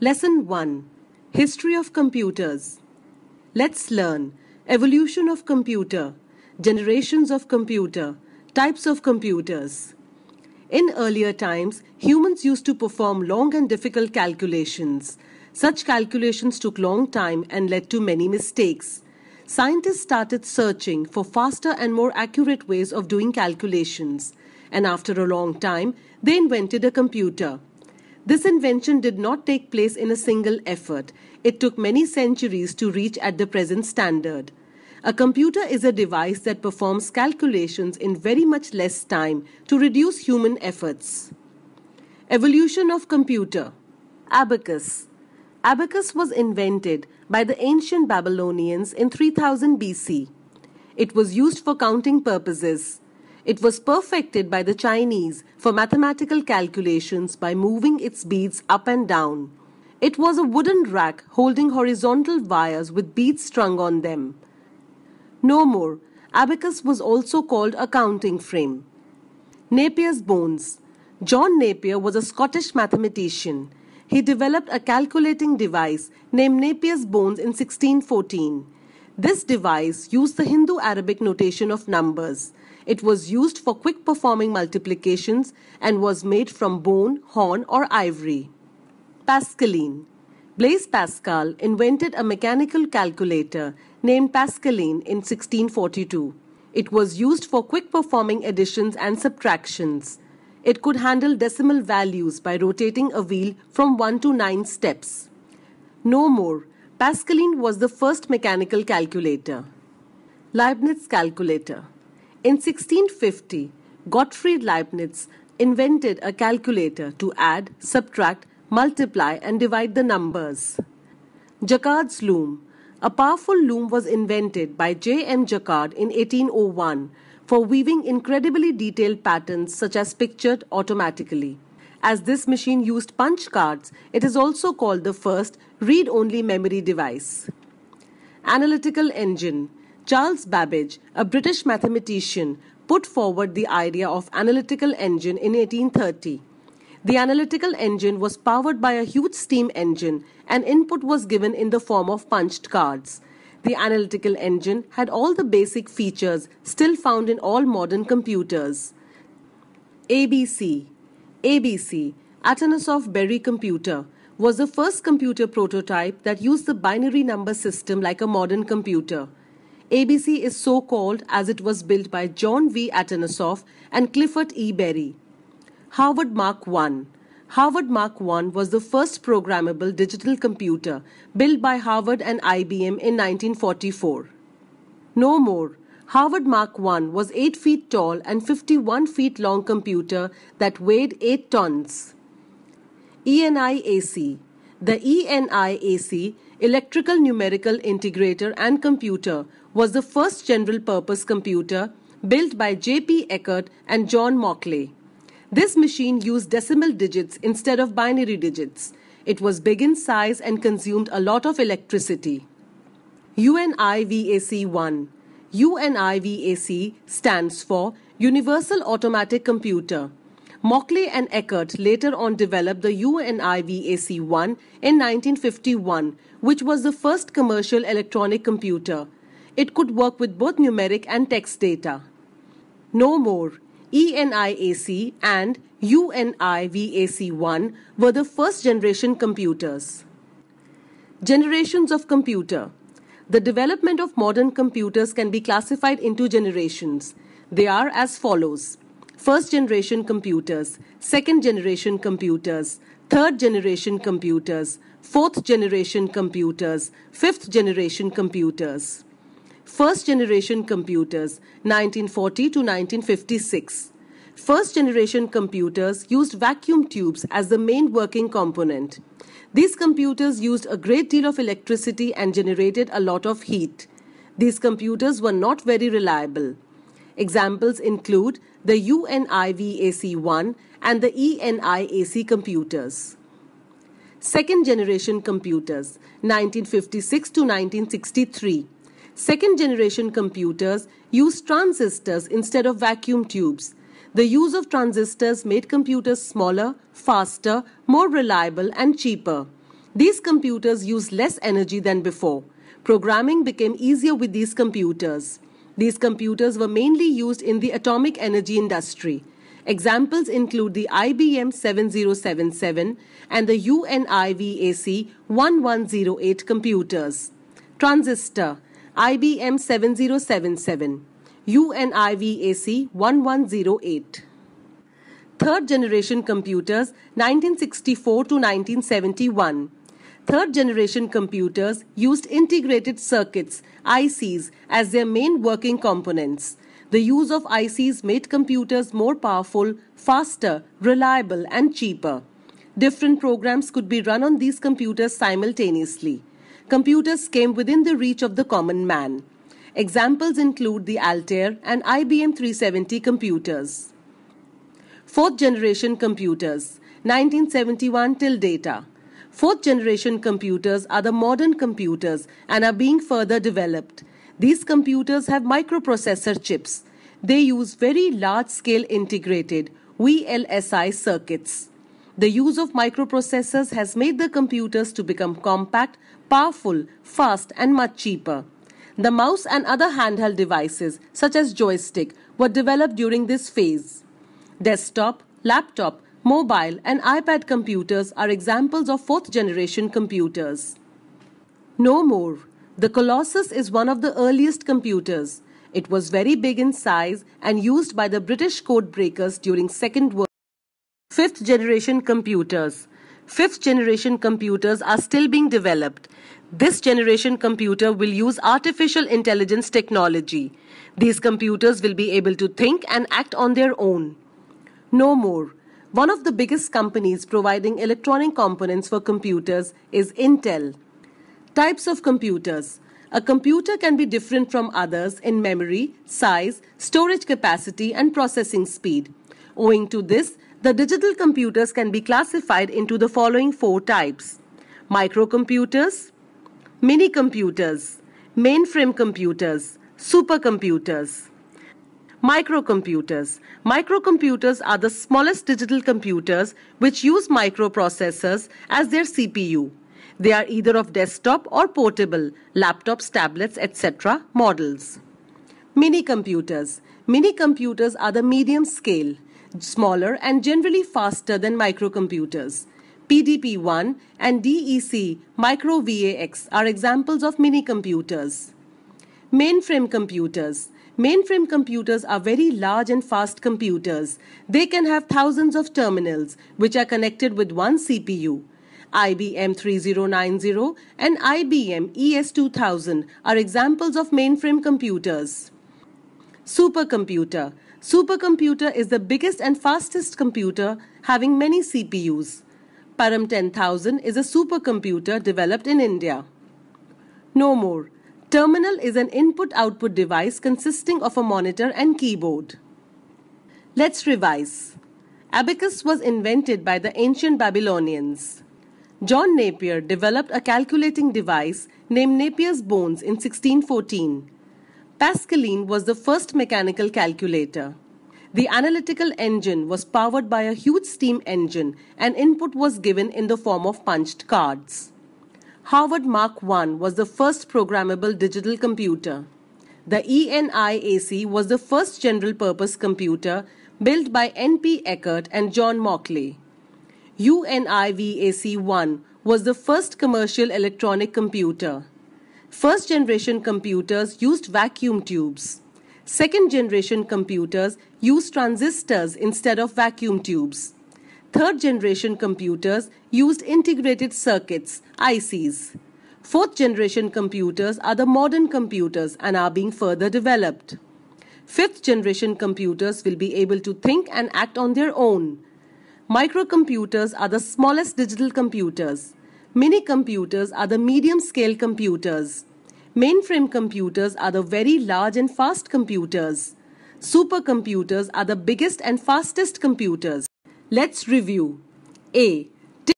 Lesson 1 History of Computers. Let's learn evolution of computer, generations of computer, types of computers. In earlier times, humans used to perform long and difficult calculations. Such calculations took long time and led to many mistakes. Scientists started searching for faster and more accurate ways of doing calculations. And after a long time, they invented a computer. This invention did not take place in a single effort. It took many centuries to reach at the present standard. A computer is a device that performs calculations in very much less time to reduce human efforts. Evolution of computer Abacus Abacus was invented by the ancient Babylonians in 3000 BC. It was used for counting purposes. It was perfected by the Chinese for mathematical calculations by moving its beads up and down. It was a wooden rack holding horizontal wires with beads strung on them. No more, abacus was also called a counting frame. Napier's bones. John Napier was a Scottish mathematician. He developed a calculating device named Napier's bones in 1614. This device used the Hindu Arabic notation of numbers. It was used for quick performing multiplications and was made from bone, horn, or ivory. Pascaline Blaise Pascal invented a mechanical calculator named Pascaline in 1642. It was used for quick performing additions and subtractions. It could handle decimal values by rotating a wheel from 1 to 9 steps. No more. Pascaline was the first mechanical calculator. Leibniz calculator. In 1650, Gottfried Leibniz invented a calculator to add, subtract, multiply, and divide the numbers. Jacquard's loom. A powerful loom was invented by J. M. Jacquard in 1801 for weaving incredibly detailed patterns such as pictured automatically. As this machine used punch cards, it is also called the first read only memory device. Analytical engine. Charles Babbage, a British mathematician, put forward the idea of analytical engine in 1830. The analytical engine was powered by a huge steam engine and input was given in the form of punched cards. The analytical engine had all the basic features still found in all modern computers. ABC ABC Atanasov Berry computer was the first computer prototype that used the binary number system like a modern computer. ABC is so called as it was built by John V. Atanasoff and Clifford E. Berry. Harvard Mark I Harvard Mark I was the first programmable digital computer built by Harvard and IBM in 1944. No more. Harvard Mark I was 8 feet tall and 51 feet long computer that weighed 8 tons. ENIAC The ENIAC, Electrical Numerical Integrator and Computer, was the first general purpose computer built by J.P. Eckert and John Mockley. This machine used decimal digits instead of binary digits. It was big in size and consumed a lot of electricity. UNIVAC 1 UNIVAC stands for Universal Automatic Computer. Mockley and Eckert later on developed the UNIVAC 1 in 1951, which was the first commercial electronic computer it could work with both numeric and text data. No more, ENIAC and UNIVAC1 were the first generation computers. Generations of computer. The development of modern computers can be classified into generations. They are as follows first generation computers, second generation computers, third generation computers, fourth generation computers, fifth generation computers first generation computers 1940 to 1956 First generation computers used vacuum tubes as the main working component. These computers used a great deal of electricity and generated a lot of heat. These computers were not very reliable. Examples include the UNIVAC 1 and the ENIAC computers. Second generation computers 1956 to 1963 Second generation computers used transistors instead of vacuum tubes. The use of transistors made computers smaller, faster, more reliable, and cheaper. These computers used less energy than before. Programming became easier with these computers. These computers were mainly used in the atomic energy industry. Examples include the IBM 7077 and the UNIVAC 1108 computers. Transistor IBM 7077, UNIVAC 1108. Third generation computers 1964 to 1971. Third generation computers used integrated circuits ICs as their main working components. The use of ICs made computers more powerful, faster, reliable and cheaper. Different programs could be run on these computers simultaneously computers came within the reach of the common man. Examples include the Altair and IBM 370 computers. Fourth generation computers, 1971 till data. Fourth generation computers are the modern computers and are being further developed. These computers have microprocessor chips. They use very large scale integrated VLSI circuits. The use of microprocessors has made the computers to become compact, powerful, fast, and much cheaper. The mouse and other handheld devices, such as joystick, were developed during this phase. Desktop, laptop, mobile, and iPad computers are examples of fourth generation computers. No more. The Colossus is one of the earliest computers. It was very big in size and used by the British codebreakers during Second World War. Fifth generation computers fifth generation computers are still being developed. This generation computer will use artificial intelligence technology. These computers will be able to think and act on their own. No more. One of the biggest companies providing electronic components for computers is Intel. Types of computers. A computer can be different from others in memory, size, storage capacity, and processing speed. Owing to this, the digital computers can be classified into the following four types microcomputers, mini computers, mainframe computers, supercomputers. Microcomputers. Microcomputers are the smallest digital computers which use microprocessors as their CPU. They are either of desktop or portable, laptops, tablets, etc. models. Mini computers. Mini computers are the medium scale smaller and generally faster than microcomputers. PDP-1 and DEC micro-VAX are examples of computers. Mainframe computers. Mainframe computers are very large and fast computers. They can have thousands of terminals which are connected with one CPU. IBM 3090 and IBM ES2000 are examples of mainframe computers. Supercomputer Supercomputer is the biggest and fastest computer having many CPUs. Param 10000 is a supercomputer developed in India. No more. Terminal is an input output device consisting of a monitor and keyboard. Let's revise. Abacus was invented by the ancient Babylonians. John Napier developed a calculating device named Napier's Bones in 1614. Pascaline was the first mechanical calculator. The analytical engine was powered by a huge steam engine and input was given in the form of punched cards. Harvard Mark I was the first programmable digital computer. The ENIAC was the first general purpose computer built by N.P. Eckert and John Mockley. UNIVAC 1 was the first commercial electronic computer. First generation computers used vacuum tubes. Second generation computers used transistors instead of vacuum tubes. Third generation computers used integrated circuits, ICs. Fourth generation computers are the modern computers and are being further developed. Fifth generation computers will be able to think and act on their own. Microcomputers are the smallest digital computers. Mini computers are the medium scale computers. Mainframe computers are the very large and fast computers. Supercomputers are the biggest and fastest computers. Let's review. A.